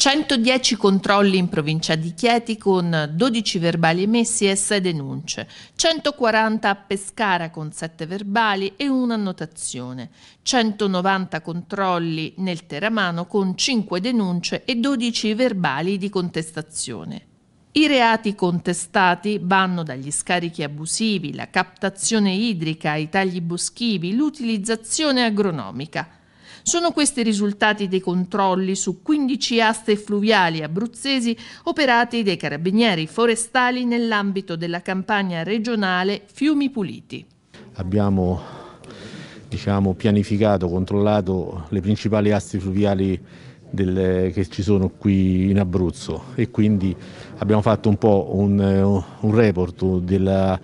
110 controlli in provincia di Chieti con 12 verbali emessi e 6 denunce, 140 a Pescara con 7 verbali e una annotazione, 190 controlli nel Teramano con 5 denunce e 12 verbali di contestazione. I reati contestati vanno dagli scarichi abusivi, la captazione idrica, i tagli boschivi, l'utilizzazione agronomica. Sono questi i risultati dei controlli su 15 aste fluviali abruzzesi operati dai carabinieri forestali nell'ambito della campagna regionale Fiumi Puliti. Abbiamo diciamo, pianificato, controllato le principali aste fluviali del, che ci sono qui in Abruzzo e quindi abbiamo fatto un po' un, eh, un report della,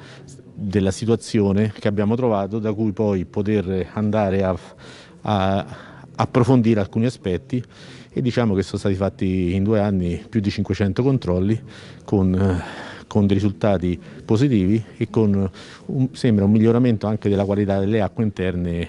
della, situazione che abbiamo trovato da cui poi poter andare a, a approfondire alcuni aspetti e diciamo che sono stati fatti in due anni più di 500 controlli con, eh, con dei risultati positivi e con un, sembra un miglioramento anche della qualità delle acque interne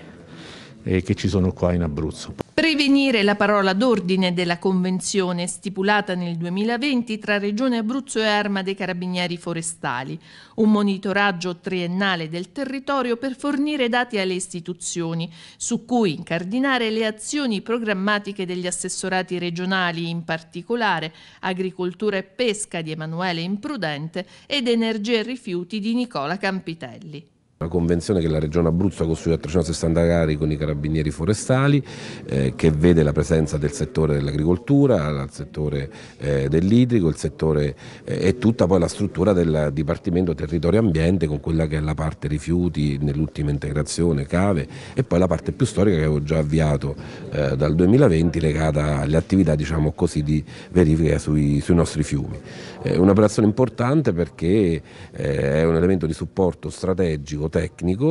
eh, che ci sono qua in Abruzzo. Prevenire la parola d'ordine della convenzione stipulata nel 2020 tra Regione Abruzzo e Arma dei Carabinieri Forestali, un monitoraggio triennale del territorio per fornire dati alle istituzioni, su cui incardinare le azioni programmatiche degli assessorati regionali, in particolare Agricoltura e Pesca di Emanuele Imprudente ed Energia e Rifiuti di Nicola Campitelli. Una convenzione che la Regione Abruzzo ha costruito a 360 gradi con i carabinieri forestali, eh, che vede la presenza del settore dell'agricoltura, del settore eh, dell'idrico eh, e tutta poi la struttura del Dipartimento Territorio Ambiente con quella che è la parte rifiuti nell'ultima integrazione, cave, e poi la parte più storica che avevo già avviato eh, dal 2020 legata alle attività diciamo così, di verifica sui, sui nostri fiumi. È un'operazione importante perché eh, è un elemento di supporto strategico tecnico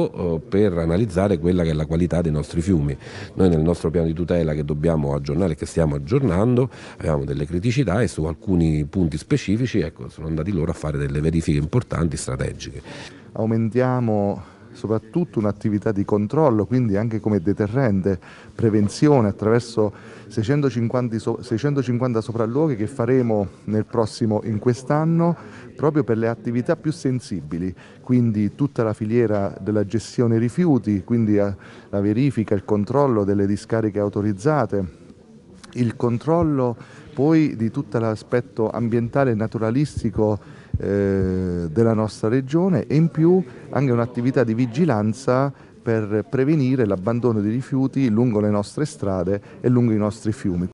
tecnico eh, per analizzare quella che è la qualità dei nostri fiumi. Noi nel nostro piano di tutela che dobbiamo aggiornare, che stiamo aggiornando, abbiamo delle criticità e su alcuni punti specifici ecco, sono andati loro a fare delle verifiche importanti, strategiche. Aumentiamo soprattutto un'attività di controllo, quindi anche come deterrente, prevenzione attraverso 650, so 650 sopralluoghi che faremo nel prossimo, in quest'anno, proprio per le attività più sensibili, quindi tutta la filiera della gestione rifiuti, quindi eh, la verifica, il controllo delle discariche autorizzate, il controllo poi di tutto l'aspetto ambientale e naturalistico eh, della nostra regione e in più anche un'attività di vigilanza per prevenire l'abbandono di rifiuti lungo le nostre strade e lungo i nostri fiumi.